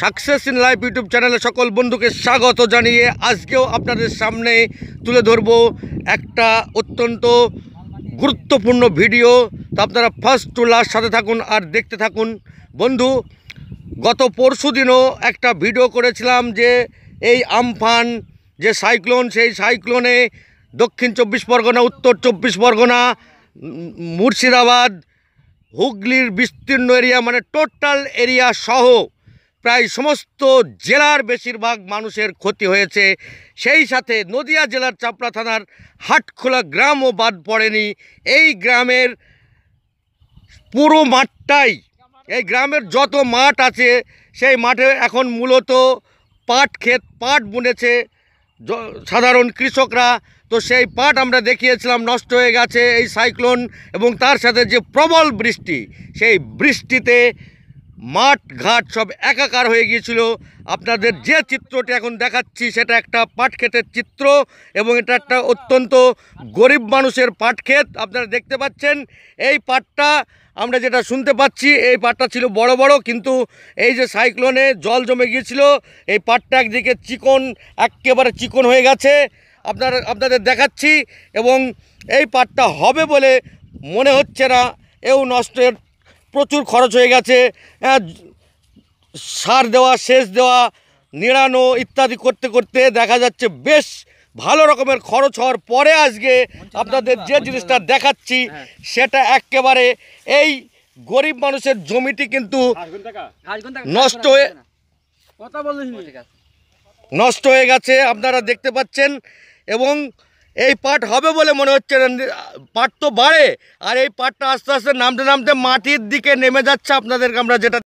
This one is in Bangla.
সাকসেস ইন লাইফ ইউটিউব চ্যানেলে সকল বন্ধুকে স্বাগত জানিয়ে আজকেও আপনাদের সামনে তুলে ধরব একটা অত্যন্ত গুরুত্বপূর্ণ ভিডিও তো আপনারা ফার্স্ট টু লাস্ট সাথে থাকুন আর দেখতে থাকুন বন্ধু গত পরশু দিনও একটা ভিডিও করেছিলাম যে এই আমফান যে সাইক্লোন সেই সাইক্লোনে দক্ষিণ চব্বিশ পরগনা উত্তর চব্বিশ পরগনা মুর্শিদাবাদ হুগলির বিস্তীর্ণ এরিয়া মানে টোটাল এরিয়া সহ প্রায় সমস্ত জেলার বেশিরভাগ মানুষের ক্ষতি হয়েছে সেই সাথে নদিয়া জেলার চাপড়া থানার হাটখোলা গ্রামও বাদ পড়েনি এই গ্রামের পুরো মাঠটাই এই গ্রামের যত মাঠ আছে সেই মাঠে এখন মূলত পাট ক্ষেত পাট বুনেছে সাধারণ কৃষকরা তো সেই পাট আমরা দেখিয়েছিলাম নষ্ট হয়ে গেছে এই সাইক্লোন এবং তার সাথে যে প্রবল বৃষ্টি সেই বৃষ্টিতে মাঠ ঘাট সব একাকার হয়ে গিয়েছিল আপনাদের যে চিত্রটি এখন দেখাচ্ছি সেটা একটা পাটক্ষেতের চিত্র এবং এটা একটা অত্যন্ত গরিব মানুষের পাটক্ষেত আপনারা দেখতে পাচ্ছেন এই পাটটা আমরা যেটা শুনতে পাচ্ছি এই পাটটা ছিল বড় বড় কিন্তু এই যে সাইক্লোনে জল জমে গিয়েছিল এই পাটটা একদিকে চিকন একেবারে চিকন হয়ে গেছে আপনারা আপনাদের দেখাচ্ছি এবং এই পাটটা হবে বলে মনে হচ্ছে না এও নষ্টের প্রচুর খরচ হয়ে গেছে সার দেওয়া সেচ দেওয়া নিড়ানো ইত্যাদি করতে করতে দেখা যাচ্ছে বেশ ভালো রকমের খরচ হওয়ার পরে আজকে আপনাদের যে জিনিসটা দেখাচ্ছি হ্যাঁ। সেটা একেবারে এই গরিব মানুষের জমিটি কিন্তু নষ্ট হয়ে নষ্ট হয়ে গেছে আপনারা দেখতে পাচ্ছেন এবং এই পাট হবে বলে মনে হচ্ছে পাট তো বাড়ে আর এই পাটটা আস্তে আস্তে নামতে নামতে মাটির দিকে নেমে যাচ্ছে আপনাদেরকে আমরা যেটা